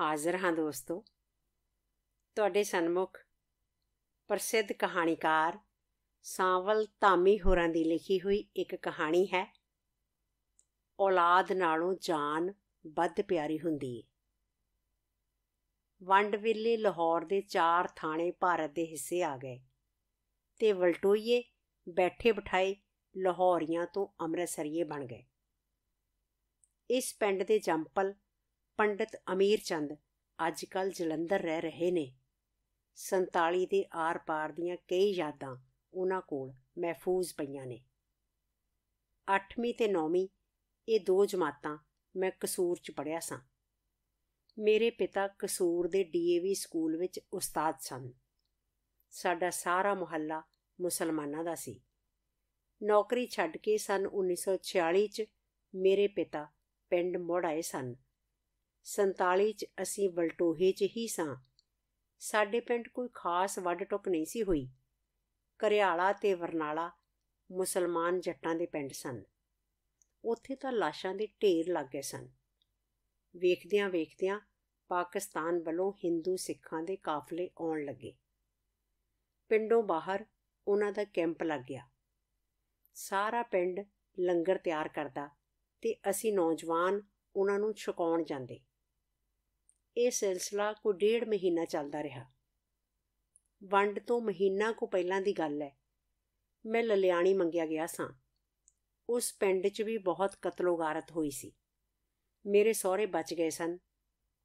ਹਾਜ਼ਰ ਹਾਂ ਦੋਸਤੋ ਤੁਹਾਡੇ ਸਨਮੁਖ ਪ੍ਰਸਿੱਧ ਕਹਾਣੀਕਾਰ ਸਾਵਲ ਧਾਮੀ ਹੋਰਾਂ ਦੀ ਲਿਖੀ ਹੋਈ ਇੱਕ ਕਹਾਣੀ ਹੈ ਔਲਾਦ ਨਾਲੋਂ ਜਾਨ ਵੱਧ ਪਿਆਰੀ ਹੁੰਦੀ ਹੈ ਵੰਡ ਵਿਲੇ ਲਾਹੌਰ ਦੇ ਚਾਰ ਥਾਣੇ ਭਾਰਤ ਦੇ ਹਿੱਸੇ ਆ ਗਏ ਤੇ ਵਲਟੋਈਏ ਬੈਠੇ ਬਿਠਾਏ ਲਾਹੌਰੀਆਂ ਤੋਂ ਅੰਮ੍ਰਿਤਸਰੀਏ ਬਣ ਗਏ ਇਸ ਪਿੰਡ ਦੇ ਜੰਪਲ ਪੰਡਿਤ ਅਮੀਰ ਚੰਦ ਅੱਜਕੱਲ ਜਲੰਧਰ ਰਹਿ ਰਹੇ ਨੇ 47 ਦੇ ਆਰ-ਪਾਰ ਦੀਆਂ ਕਈ ਯਾਦਾਂ ਉਹਨਾਂ ਕੋਲ ਮਹਿਫੂਜ਼ ਪਈਆਂ ਨੇ 8ਵੀਂ ਤੇ 9ਵੀਂ ਇਹ ਦੋ ਜਮਾਤਾਂ ਮੈਂ ਕਸੂਰ 'ਚ ਪੜਿਆ ਸਾਂ ਮੇਰੇ ਪਿਤਾ ਕਸੂਰ ਦੇ ਡੀਏਵੀ ਸਕੂਲ ਵਿੱਚ ਉਸਤਾਦ ਸਨ ਸਾਡਾ ਸਾਰਾ ਮੁਹੱਲਾ ਮੁਸਲਮਾਨਾਂ ਦਾ ਸੀ ਨੌਕਰੀ ਛੱਡ ਕੇ ਸਨ 1946 'ਚ ਮੇਰੇ ਪਿਤਾ ਪਿੰਡ ਮੁੜ ਆਏ ਸਨ 47 ਚ ਅਸੀਂ ਬਲਟੋਹੇ ਚ ਹੀ ਸਾਂ ਸਾਡੇ ਪਿੰਡ ਕੋਈ ਖਾਸ ਵੱਡ ਟੁੱਕ ਨਹੀਂ ਸੀ ਹੋਈ ਕਰਿਆਲਾ ਤੇ ਵਰਨਾਲਾ ਮੁਸਲਮਾਨ ਜੱਟਾਂ ਦੇ ਪਿੰਡ ਸਨ ਉੱਥੇ ਤਾਂ ਲਾਸ਼ਾਂ ਦੇ ਢੇਰ ਲੱਗ ਗਏ ਸਨ ਵੇਖਦਿਆਂ ਵੇਖਦਿਆਂ ਪਾਕਿਸਤਾਨ ਵੱਲੋਂ ਹਿੰਦੂ ਸਿੱਖਾਂ ਦੇ ਕਾਫਲੇ ਆਉਣ ਲੱਗੇ ਪਿੰਡੋਂ ਬਾਹਰ ਉਹਨਾਂ ਦਾ ਕੈਂਪ ਲੱਗ ਗਿਆ ਸਾਰਾ ਪਿੰਡ ਲੰਗਰ ਤਿਆਰ ਕਰਦਾ ਤੇ ਅਸੀਂ ਨੌਜਵਾਨ ਉਹਨਾਂ ਨੂੰ ਛਕਾਉਣ ਜਾਂਦੇ ਇਹ ਸਿਲਸਿਲਾ ਕੋ ਡੇਢ ਮਹੀਨਾ ਚੱਲਦਾ ਰਿਹਾ ਵੰਡ ਤੋਂ ਮਹੀਨਾ ਕੋ ਪਹਿਲਾਂ ਦੀ ਗੱਲ ਹੈ ਮੈਂ ਲਲਿਆਣੀ ਮੰਗਿਆ ਗਿਆ ਸਾਂ ਉਸ ਪਿੰਡ 'ਚ ਵੀ ਬਹੁਤ ਕਤਲੋਗਾਰਤ ਹੋਈ ਸੀ ਮੇਰੇ ਸਹੁਰੇ ਬਚ ਗਏ ਸਨ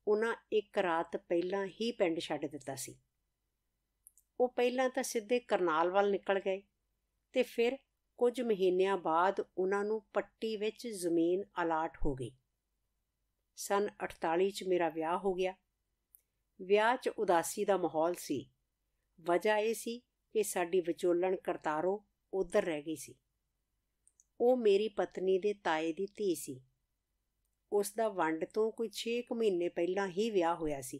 ਉਹਨਾਂ ਇੱਕ ਰਾਤ ਪਹਿਲਾਂ ਹੀ ਪਿੰਡ ਛੱਡ ਦਿੱਤਾ ਸੀ ਉਹ ਪਹਿਲਾਂ ਤਾਂ ਸਿੱਧੇ ਕਰਨਾਲ ਵੱਲ ਨਿਕਲ ਗਏ ਤੇ ਫਿਰ ਕੁਝ ਮਹੀਨਿਆਂ ਬਾਅਦ ਉਹਨਾਂ ਨੂੰ ਪੱਟੀ ਵਿੱਚ ਜ਼ਮੀਨ ਅਲਾਟ ਹੋ ਗਈ ਸਨ 48 ਚ ਮੇਰਾ ਵਿਆਹ ਹੋ ਗਿਆ ਵਿਆਹ 'ਚ ਉਦਾਸੀ ਦਾ ਮਾਹੌਲ ਸੀ ਵਜ੍ਹਾ ਇਹ ਸੀ ਕਿ ਸਾਡੀ ਵਿਚੋਲਣ ਕਰਤਾਰੋ ਉਧਰ ਰਹਿ ਗਈ ਸੀ ਉਹ ਮੇਰੀ ਪਤਨੀ ਦੇ ਤਾਏ ਦੀ ਧੀ ਸੀ ਉਸ ਦਾ ਵੰਡ ਤੋਂ ਕੋਈ 6 ਮਹੀਨੇ ਪਹਿਲਾਂ ਹੀ ਵਿਆਹ ਹੋਇਆ ਸੀ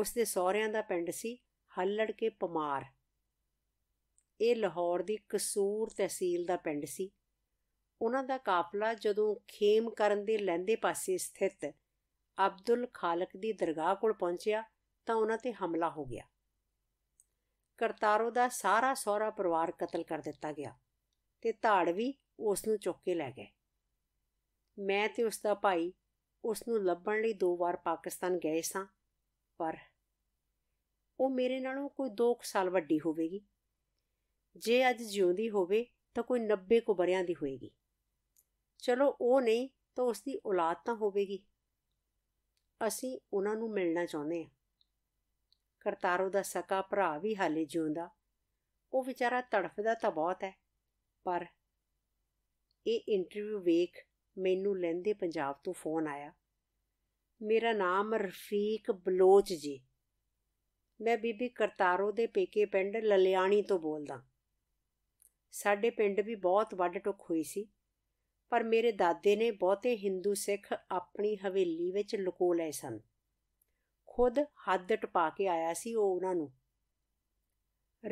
ਉਸ ਦੇ ਸਹੁਰਿਆਂ ਦਾ ਪਿੰਡ ਸੀ ਹੱਲੜ ਕੇ ਪਮਾਰ ਇਹ ਲਾਹੌਰ ਦੀ ਕਸੂਰ ਤਹਿਸੀਲ ਦਾ ਪਿੰਡ ਸੀ ਉਹਨਾਂ ਦਾ ਕਾਫਲਾ ਜਦੋਂ ਖੇਮ ਕਰਨ ਦੇ ਲੈਂਦੇ ਪਾਸੇ ਸਥਿਤ ਅਬਦੁਲ ਖਾਲਕ ਦੀ ਦਰਗਾਹ ਕੋਲ ਪਹੁੰਚਿਆ ਤਾਂ ਉਹਨਾਂ ਤੇ ਹਮਲਾ ਹੋ ਗਿਆ ਕਰਤਾਰੋ ਦਾ ਸਾਰਾ ਸਹੁਰਾ ਪਰਿਵਾਰ ਕਤਲ ਕਰ ਦਿੱਤਾ ਗਿਆ ਤੇ ਧਾੜ ਵੀ ਉਸ ਨੂੰ ਚੁੱਕ ਕੇ ਲੈ ਗਏ ਮੈਂ ਤੇ ਉਸ ਦਾ ਭਾਈ ਉਸ ਨੂੰ ਲੱਭਣ ਲਈ ਦੋ ਵਾਰ ਪਾਕਿਸਤਾਨ ਗਏ ਸਾਂ ਪਰ ਉਹ ਮੇਰੇ ਨਾਲੋਂ ਕੋਈ 2 ਸਾਲ ਵੱਡੀ ਹੋਵੇਗੀ ਜੇ ਅੱਜ ਜਿਉਂਦੀ ਹੋਵੇ ਤਾਂ ਕੋਈ 90 ਕੋ ਬਰਿਆਂ ਦੀ ਹੋਏਗੀ ਚਲੋ ਉਹ ਨਹੀਂ ਤਾਂ ਉਸ ਦੀ ਔਲਾਦ ਤਾਂ ਹੋਵੇਗੀ ਅਸੀਂ ਉਹਨਾਂ ਨੂੰ ਮਿਲਣਾ ਚਾਹੁੰਦੇ ਹਾਂ ਕਰਤਾਰੋ ਦਾ ਸਕਾ ਭਰਾ ਵੀ ਹਾਲੇ ਜਿਉਂਦਾ ਉਹ ਵਿਚਾਰਾ ਤੜਫਦਾ ਤਾਂ ਬਹੁਤ ਹੈ ਪਰ ਇਹ ਇੰਟਰਵਿਊ ਵੇਖ ਮੈਨੂੰ ਲੈਂਦੇ ਪੰਜਾਬ ਤੋਂ ਫੋਨ ਆਇਆ ਮੇਰਾ ਨਾਮ ਰਫੀਕ ਬਲੋਚ ਜੀ ਮੈਂ ਬੀਬੀ ਕਰਤਾਰੋ ਦੇ ਪੇਕੇ ਪਿੰਡ ਲਲਿਆਣੀ ਤੋਂ ਬੋਲਦਾ ਸਾਡੇ ਪਿੰਡ ਵੀ ਬਹੁਤ ਵੱਡ ਟੁੱਕ ਹੋਈ ਸੀ ਪਰ ਮੇਰੇ ਦਾਦੇ ਨੇ ਬਹੁਤੇ ਹਿੰਦੂ ਸਿੱਖ ਆਪਣੀ ਹਵੇਲੀ ਵਿੱਚ ਲੁਕੋ ਲਏ ਸਨ ਖੁਦ ਹੱਦ ਟਪਾ ਕੇ ਆਇਆ ਸੀ ਉਹ ਉਹਨਾਂ ਨੂੰ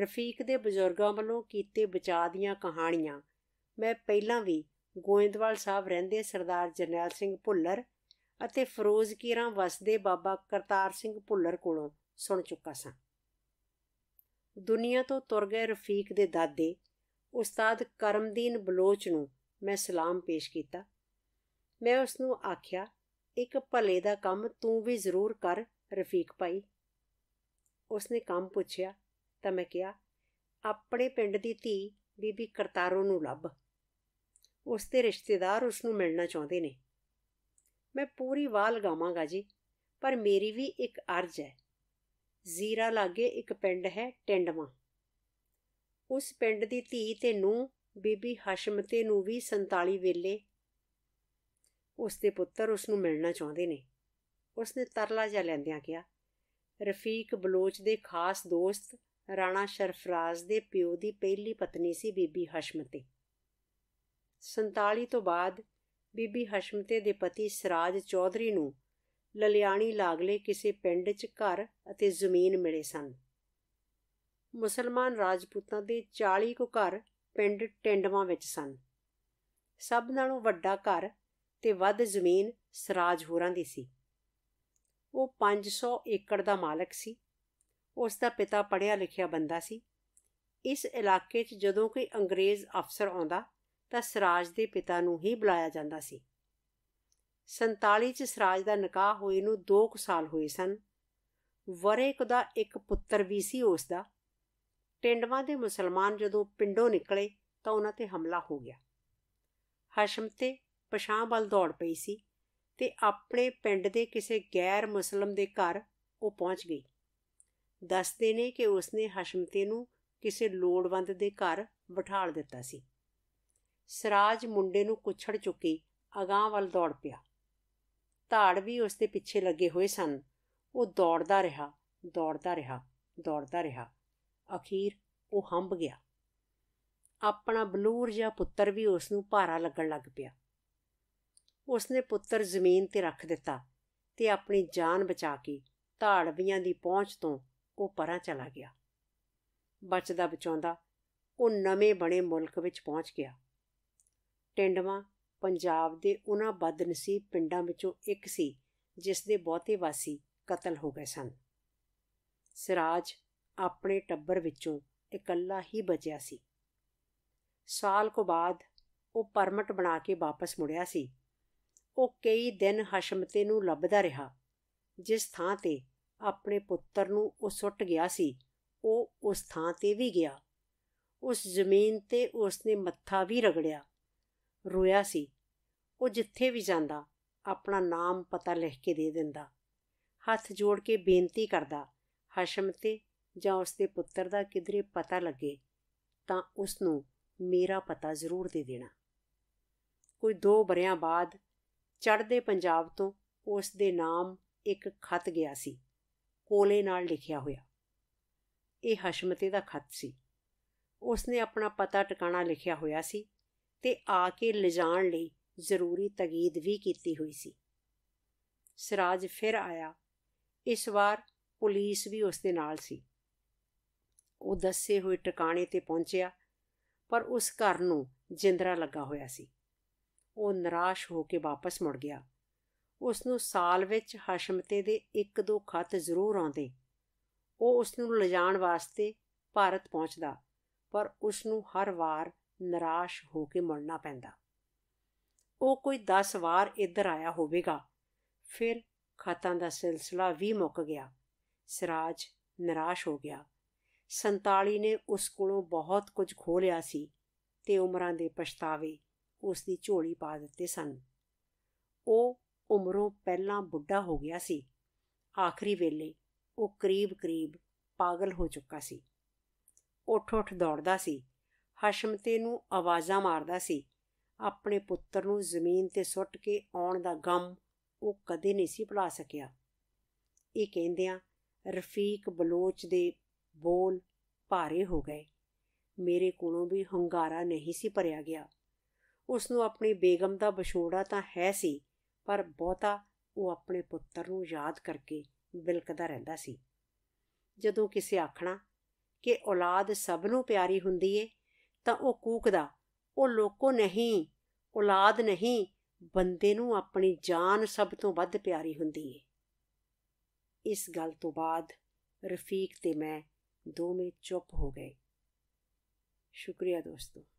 ਰਫੀਕ ਦੇ ਬਜ਼ੁਰਗਾਂ ਵੱਲੋਂ ਕੀਤੇ ਬਚਾ ਦੀਆਂ ਕਹਾਣੀਆਂ ਮੈਂ ਪਹਿਲਾਂ ਵੀ ਗੋਇੰਦਵਾਲ ਸਾਹਿਬ ਰਹਿੰਦੇ ਸਰਦਾਰ ਜਰਨੈਲ ਸਿੰਘ ਭੁੱਲਰ ਅਤੇ ਫਿਰੋਜ਼ ਕੀਰਾਂ ਵਸਦੇ ਬਾਬਾ ਕਰਤਾਰ ਸਿੰਘ ਭੁੱਲਰ ਕੋਲੋਂ ਸੁਣ ਚੁੱਕਾ ਸਾਂ ਦੁਨੀਆ ਤੋਂ ਤੁਰ ਗਏ ਰਫੀਕ ਦੇ ਦਾਦੇ ਉਸਤਾਦ ਕਰਮਦੀਨ ਬਲੋਚ ਨੂੰ ਮੈਂ ਸਲਾਮ ਪੇਸ਼ ਕੀਤਾ ਮੈਂ ਉਸ ਨੂੰ ਆਖਿਆ ਇੱਕ ਭਲੇ ਦਾ ਕੰਮ ਤੂੰ ਵੀ ਜ਼ਰੂਰ ਕਰ ਰਫੀਕ ਭਾਈ ਨੇ ਕੰਮ ਪੁੱਛਿਆ ਤਾਂ ਮੈਂ ਕਿਹਾ ਆਪਣੇ ਪਿੰਡ ਦੀ ਧੀ ਬੀਬੀ ਕਰਤਾਰੋ ਨੂੰ ਲੱਭ ਉਸ ਦੇ ਰਿਸ਼ਤੇਦਾਰ ਉਸ ਨੂੰ ਮਿਲਣਾ ਚਾਹੁੰਦੇ ਨੇ ਮੈਂ ਪੂਰੀ ਵਾਹ ਲਗਾਵਾਂਗਾ ਜੀ ਪਰ ਮੇਰੀ ਵੀ ਇੱਕ ਅਰਜ਼ ਹੈ ਜ਼ੀਰਾ ਲਾਗੇ ਇੱਕ ਪਿੰਡ ਹੈ ਟਿੰਡਵਾ ਉਸ ਪਿੰਡ ਦੀ ਧੀ ਤੇ ਨੂੰ ਬੀਬੀ ਹਸ਼ਮਤੇ ਨੂੰ ਵੀ 47 ਵੇਲੇ ਉਸ ਦੇ ਪੁੱਤਰ ਉਸ ਨੂੰ ਮਿਲਣਾ ਚਾਹੁੰਦੇ ਨੇ ਉਸ ਨੇ ਤਰਲਾ ਜਾ ਲੈਂਦਿਆਂ ਕਿਹਾ ਰਫੀਕ ਬਲੋਚ ਦੇ ਖਾਸ ਦੋਸਤ ਰਾਣਾ ਸ਼ਰਫਰਾਜ਼ ਦੇ ਪਿਓ ਦੀ ਪਹਿਲੀ ਪਤਨੀ ਸੀ ਬੀਬੀ ਹਸ਼ਮਤੇ 47 ਤੋਂ ਬਾਅਦ ਬੀਬੀ ਹਸ਼ਮਤੇ ਦੇ ਪਤੀ ਸਰਾਜ ਚੌਧਰੀ ਨੂੰ ਲਲਿਆਣੀ ਲਾਗਲੇ ਕਿਸੇ ਪਿੰਡ 'ਚ ਘਰ ਅਤੇ ਜ਼ਮੀਨ ਮਿਲੇ ਸਨ ਮੁਸਲਮਾਨ ਰਾਜਪੂਤਾਂ ਦੇ 40 ਕੋ ਘਰ ਪਿੰਡ ਟਿੰਡਵਾ ਵਿੱਚ ਸਨ ਸਭ ਨਾਲੋਂ ਵੱਡਾ ਘਰ ਤੇ ਵੱਧ ਜ਼ਮੀਨ ਸਰਾਜ ਹੋਰਾਂ ਦੀ ਸੀ ਉਹ 500 ਏਕੜ ਦਾ ਮਾਲਕ ਸੀ ਉਸ ਦਾ ਪਿਤਾ ਪੜਿਆ ਲਿਖਿਆ ਬੰਦਾ ਸੀ ਇਸ ਇਲਾਕੇ 'ਚ ਜਦੋਂ ਕੋਈ ਅੰਗਰੇਜ਼ ਅਫਸਰ ਆਉਂਦਾ ਤਾਂ ਸਰਾਜ ਦੇ ਪਿਤਾ ਨੂੰ ਹੀ ਬੁਲਾਇਆ ਜਾਂਦਾ ਸੀ 47 'ਚ ਸਰਾਜ ਦਾ ਨਿਕਾਹ ਹੋਏ ਨੂੰ 2 ਸਾਲ ਹੋਏ ਸਨ ਵਰੇਕ ਦਾ ਇੱਕ ਪੁੱਤਰ ਵੀ ਸੀ ਉਸ ਦਾ ਟਿੰਡਵਾ ਦੇ ਮੁਸਲਮਾਨ ਜਦੋਂ ਪਿੰਡੋਂ ਨਿਕਲੇ ਤਾਂ ਉਹਨਾਂ ਤੇ ਹਮਲਾ ਹੋ ਗਿਆ ਹਸ਼ਮ ਤੇ ਪਸ਼ਾਂ ਵੱਲ ਦੌੜ ਪਈ ਸੀ ਤੇ ਆਪਣੇ ਪਿੰਡ ਦੇ ਕਿਸੇ ਗੈਰ ਮੁਸਲਮ ਦੇ ਘਰ ਉਹ ਪਹੁੰਚ ਗਈ ਦੱਸਦੇ ਨੇ ਕਿ ਉਸਨੇ ਹਸ਼ਮਤੇ ਨੂੰ ਕਿਸੇ ਲੋੜਵੰਦ ਦੇ ਘਰ ਬਿਠਾਲ ਦਿੱਤਾ ਸੀ ਸਰਾਜ ਮੁੰਡੇ ਨੂੰ ਕੁਛੜ ਚੁੱਕੀ ਅਗਾਹ ਵੱਲ ਦੌੜ ਪਿਆ ਧਾੜ ਵੀ ਉਸ ਦੇ ਪਿੱਛੇ ਲੱਗੇ ਹੋਏ ਸਨ ਉਹ ਦੌੜਦਾ ਰਿਹਾ ਦੌੜਦਾ ਰਿਹਾ ਦੌੜਦਾ ਰਿਹਾ ਅਖੀਰ ਉਹ ਹੰਬ ਗਿਆ ਆਪਣਾ ਬਲੂਰ ਜਾਂ ਪੁੱਤਰ ਵੀ ਉਸ ਨੂੰ ਭਾਰਾ ਲੱਗਣ ਲੱਗ ਪਿਆ ਉਸ ਨੇ ਪੁੱਤਰ ਜ਼ਮੀਨ ਤੇ ਰੱਖ ਦਿੱਤਾ ਤੇ ਆਪਣੀ ਜਾਨ ਬਚਾ ਕੇ ਢਾੜਵੀਆਂ ਦੀ ਪਹੁੰਚ ਤੋਂ ਉਹ ਪਰਾਂ ਚਲਾ ਗਿਆ ਬਚਦਾ ਬਚਾਉਂਦਾ ਉਹ ਨਵੇਂ ਬਣੇ ਮੁਲਕ ਵਿੱਚ ਪਹੁੰਚ ਗਿਆ ਟਿੰਡਵਾ ਪੰਜਾਬ ਦੇ ਉਹਨਾਂ ਬਦਨਸੀਬ ਪਿੰਡਾਂ ਵਿੱਚੋਂ ਇੱਕ ਸੀ ਜਿਸ ਦੇ ਬਹੁਤੇ ਵਾਸੀ ਕਤਲ ਹੋ ਗਏ ਸਨ ਸਿਰਾਜ ਆਪਣੇ ਟੱਬਰ ਵਿੱਚੋਂ ਇਕੱਲਾ ਹੀ ਬਚਿਆ ਸੀ ਸਾਲ ਕੋ ਬਾਅਦ ਉਹ ਪਰਮਟ ਬਣਾ ਕੇ ਵਾਪਸ ਮੁੜਿਆ ਸੀ ਉਹ ਕਈ ਦਿਨ ਹਸ਼ਮਤੇ ਨੂੰ ਲੱਭਦਾ ਰਿਹਾ ਜਿਸ ਥਾਂ ਤੇ ਆਪਣੇ ਪੁੱਤਰ ਨੂੰ ਉਹ ਸੁੱਟ ਗਿਆ ਸੀ ਉਹ ਉਸ ਥਾਂ ਤੇ ਵੀ ਗਿਆ ਉਸ ਜ਼ਮੀਨ ਤੇ ਉਸਨੇ ਮੱਥਾ ਵੀ ਰਗੜਿਆ ਰੋਇਆ ਸੀ ਉਹ ਜਿੱਥੇ ਵੀ ਜਾਂਦਾ ਆਪਣਾ ਨਾਮ ਪਤਾ ਲਿਖ ਕੇ ਦੇ ਦਿੰਦਾ ਹੱਥ ਜੋੜ ਕੇ ਬੇਨਤੀ ਕਰਦਾ ਹਸ਼ਮਤੇ ਜਾਂ ਉਸ ਦੇ ਪੁੱਤਰ ਦਾ ਕਿਧਰੇ ਪਤਾ ਲੱਗੇ ਤਾਂ ਉਸ ਨੂੰ ਮੇਰਾ ਪਤਾ ਜ਼ਰੂਰ ਦੇ ਦੇਣਾ ਕੋਈ 2 ਬਰਿਆਂ ਬਾਅਦ ਚੜ੍ਹਦੇ ਪੰਜਾਬ ਤੋਂ ਉਸ ਦੇ ਨਾਮ ਇੱਕ ਖਤ ਗਿਆ ਸੀ ਕੋਲੇ ਨਾਲ ਲਿਖਿਆ ਹੋਇਆ ਇਹ ਹਸ਼ਮਤੇ ਦਾ ਖਤ ਸੀ ਉਸ ਨੇ ਆਪਣਾ ਪਤਾ ਟਿਕਾਣਾ ਲਿਖਿਆ ਹੋਇਆ ਸੀ ਤੇ ਆ ਕੇ ਲਿਜਾਣ ਲਈ ਜ਼ਰੂਰੀ ਤਗੀਦ ਵੀ ਕੀਤੀ ਹੋਈ ਸੀ ਸਿਰਾਜ ਫਿਰ ਆਇਆ ਇਸ ਵਾਰ ਪੁਲਿਸ ਵੀ ਉਸ ਦੇ ਨਾਲ ਸੀ ਉਹ ਦੱਸੇ ਹੋਏ ਟਿਕਾਣੇ ਤੇ ਪਹੁੰਚਿਆ ਪਰ ਉਸ ਘਰ ਨੂੰ ਜਿੰਦਰਾ ਲੱਗਾ ਹੋਇਆ ਸੀ ਉਹ ਨਿਰਾਸ਼ ਹੋ ਕੇ ਵਾਪਸ ਮੁੜ ਗਿਆ ਉਸ ਨੂੰ ਸਾਲ ਵਿੱਚ ਹਸ਼ਮਤੇ ਦੇ ਇੱਕ ਦੋ ਖੱਤ ਜ਼ਰੂਰ ਆਉਂਦੇ ਉਹ ਉਸ ਨੂੰ ਲਿਜਾਣ ਵਾਸਤੇ ਭਾਰਤ ਪਹੁੰਚਦਾ ਪਰ ਉਸ ਨੂੰ ਹਰ ਵਾਰ ਨਿਰਾਸ਼ ਹੋ ਕੇ ਮੁੜਨਾ ਪੈਂਦਾ ਉਹ ਕੋਈ 10 ਵਾਰ ਇੱਧਰ ਆਇਆ ਹੋਵੇਗਾ ਫਿਰ ਖਾਤਾਂ ਦਾ ਸਿਲਸਿਲਾ ਵੀ ਮੁੱਕ ਗਿਆ ਸਿਰਾਜ ਨਿਰਾਸ਼ ਹੋ ਗਿਆ ਸੰਤਾਲੀ ਨੇ ਉਸ ਕੋਲੋਂ ਬਹੁਤ ਕੁਝ ਖੋ ਲਿਆ ਸੀ ਤੇ ਉਮਰਾਂ ਦੇ ਪਛਤਾਵੇ ਉਸ ਦੀ ਝੋਲੀ ਪਾ ਦਿੱਤੇ ਸਨ ਉਹ ਉਮਰੋਂ ਪਹਿਲਾਂ ਬੁੱਢਾ ਹੋ ਗਿਆ ਸੀ ਆਖਰੀ ਵੇਲੇ ਉਹ ਕਰੀਬ-ਕਰੀਬ ਪਾਗਲ ਹੋ ਚੁੱਕਾ ਸੀ ਉੱਠ-ਉੱਠ ਦੌੜਦਾ ਸੀ ਹਸ਼ਮਤੇ ਨੂੰ ਆਵਾਜ਼ਾਂ ਮਾਰਦਾ ਸੀ ਆਪਣੇ ਪੁੱਤਰ ਨੂੰ ਜ਼ਮੀਨ ਤੇ ਸੁੱਟ ਕੇ ਆਉਣ ਦਾ ਗਮ ਉਹ ਕਦੇ ਨਹੀਂ ਸੀ ਭੁਲਾ ਸਕਿਆ ਇਹ ਕਹਿੰਦਿਆਂ ਰਫੀਕ ਬਲੋਚ ਦੇ ਬੋਲ ਭਾਰੇ ਹੋ ਗਏ ਮੇਰੇ ਕੋਲੋਂ ਵੀ ਹੰਗਾਰਾ ਨਹੀਂ ਸੀ ਭਰਿਆ ਗਿਆ ਉਸ ਨੂੰ ਆਪਣੀ ਬੇਗਮ ਦਾ ਬਿਛੋੜਾ ਤਾਂ ਹੈ ਸੀ ਪਰ ਬਹੁਤਾ ਉਹ ਆਪਣੇ ਪੁੱਤਰ ਨੂੰ ਯਾਦ ਕਰਕੇ ਬਿਲਕਦਾ ਰਹਿੰਦਾ ਸੀ ਜਦੋਂ ਕਿਸੇ ਆਖਣਾ ਕਿ ਔਲਾਦ ਸਭ ਨੂੰ ਪਿਆਰੀ ਹੁੰਦੀ ਏ ਤਾਂ ਉਹ ਕੂਕਦਾ ਉਹ ਲੋਕੋ ਨਹੀਂ ਔਲਾਦ ਨਹੀਂ ਬੰਦੇ ਨੂੰ ਆਪਣੀ ਜਾਨ ਸਭ ਤੋਂ ਵੱਧ ਪਿਆਰੀ ਹੁੰਦੀ ਏ ਇਸ ਗੱਲ ਤੋਂ ਬਾਅਦ ਰਫੀਕ ਤੇ ਮੈਂ दो में चुप हो गए शुक्रिया दोस्तों